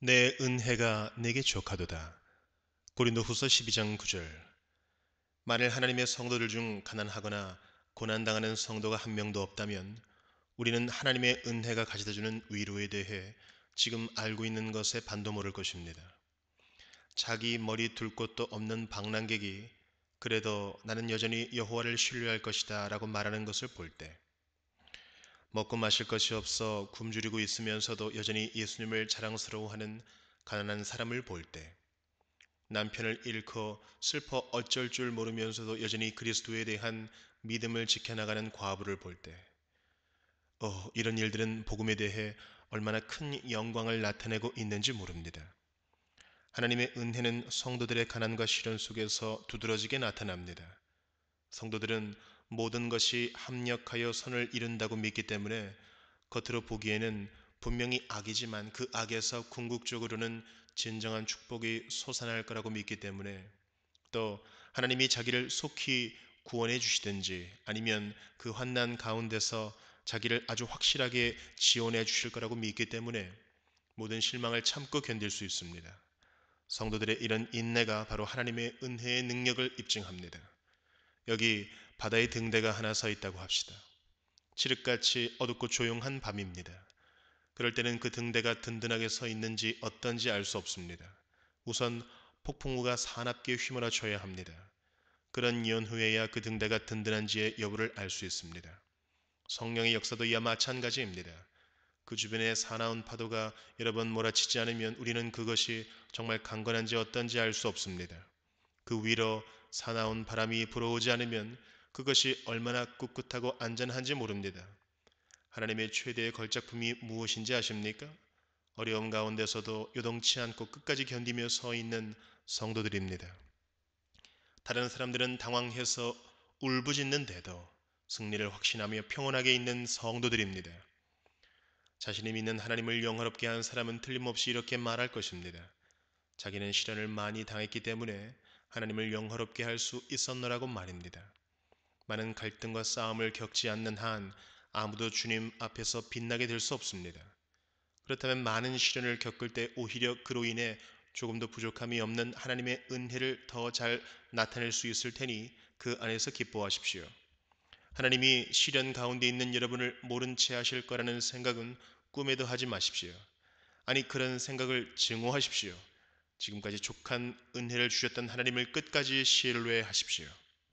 내 은혜가 내게 족하도다. 고린도후서 12장 9절. 만일 하나님의 성도들 중 가난하거나 고난당하는 성도가 한 명도 없다면 우리는 하나님의 은혜가 가져다 주는 위로에 대해 지금 알고 있는 것에 반도 모를 것입니다. 자기 머리 둘 곳도 없는 방랑객이 그래도 나는 여전히 여호와를 신뢰할 것이다 라고 말하는 것을 볼때 먹고 마실 것이 없어 굶주리고 있으면서도 여전히 예수님을 자랑스러워하는 가난한 사람을 볼 때, 남편을 잃고 슬퍼 어쩔 줄 모르면서도 여전히 그리스도에 대한 믿음을 지켜나가는 과부를 볼 때, 어, 이런 일들은 복음에 대해 얼마나 큰 영광을 나타내고 있는지 모릅니다. 하나님의 은혜는 성도들의 가난과 시련 속에서 두드러지게 나타납니다. 성도들은 모든 것이 합력하여 선을 이룬다고 믿기 때문에 겉으로 보기에는 분명히 악이지만 그 악에서 궁극적으로는 진정한 축복이 솟아날 거라고 믿기 때문에 또 하나님이 자기를 속히 구원해 주시든지 아니면 그 환난 가운데서 자기를 아주 확실하게 지원해 주실 거라고 믿기 때문에 모든 실망을 참고 견딜 수 있습니다. 성도들의 이런 인내가 바로 하나님의 은혜의 능력을 입증합니다. 여기 바다의 등대가 하나 서 있다고 합시다. 칠흑같이 어둡고 조용한 밤입니다. 그럴 때는 그 등대가 든든하게 서 있는지 어떤지 알 수 없습니다. 우선 폭풍우가 사납게 휘몰아쳐야 합니다. 그런 연후에야 그 등대가 든든한지의 여부를 알 수 있습니다. 성령의 역사도 이와 마찬가지입니다. 그 주변에 사나운 파도가 여러 번 몰아치지 않으면 우리는 그것이 정말 강건한지 어떤지 알 수 없습니다. 그 위로 사나운 바람이 불어오지 않으면 그것이 얼마나 꿋꿋하고 안전한지 모릅니다. 하나님의 최대의 걸작품이 무엇인지 아십니까? 어려움 가운데서도 요동치 않고 끝까지 견디며 서 있는 성도들입니다. 다른 사람들은 당황해서 울부짖는데도 승리를 확신하며 평온하게 있는 성도들입니다. 자신이 믿는 하나님을 영화롭게 한 사람은 틀림없이 이렇게 말할 것입니다. 자기는 시련을 많이 당했기 때문에 하나님을 영화롭게 할 수 있었노라고 말입니다. 많은 갈등과 싸움을 겪지 않는 한 아무도 주님 앞에서 빛나게 될 수 없습니다. 그렇다면 많은 시련을 겪을 때 오히려 그로 인해 조금도 부족함이 없는 하나님의 은혜를 더 잘 나타낼 수 있을 테니 그 안에서 기뻐하십시오. 하나님이 시련 가운데 있는 여러분을 모른 채 하실 거라는 생각은 꿈에도 하지 마십시오. 아니 그런 생각을 증오하십시오. 지금까지 족한 은혜를 주셨던 하나님을 끝까지 신뢰하십시오.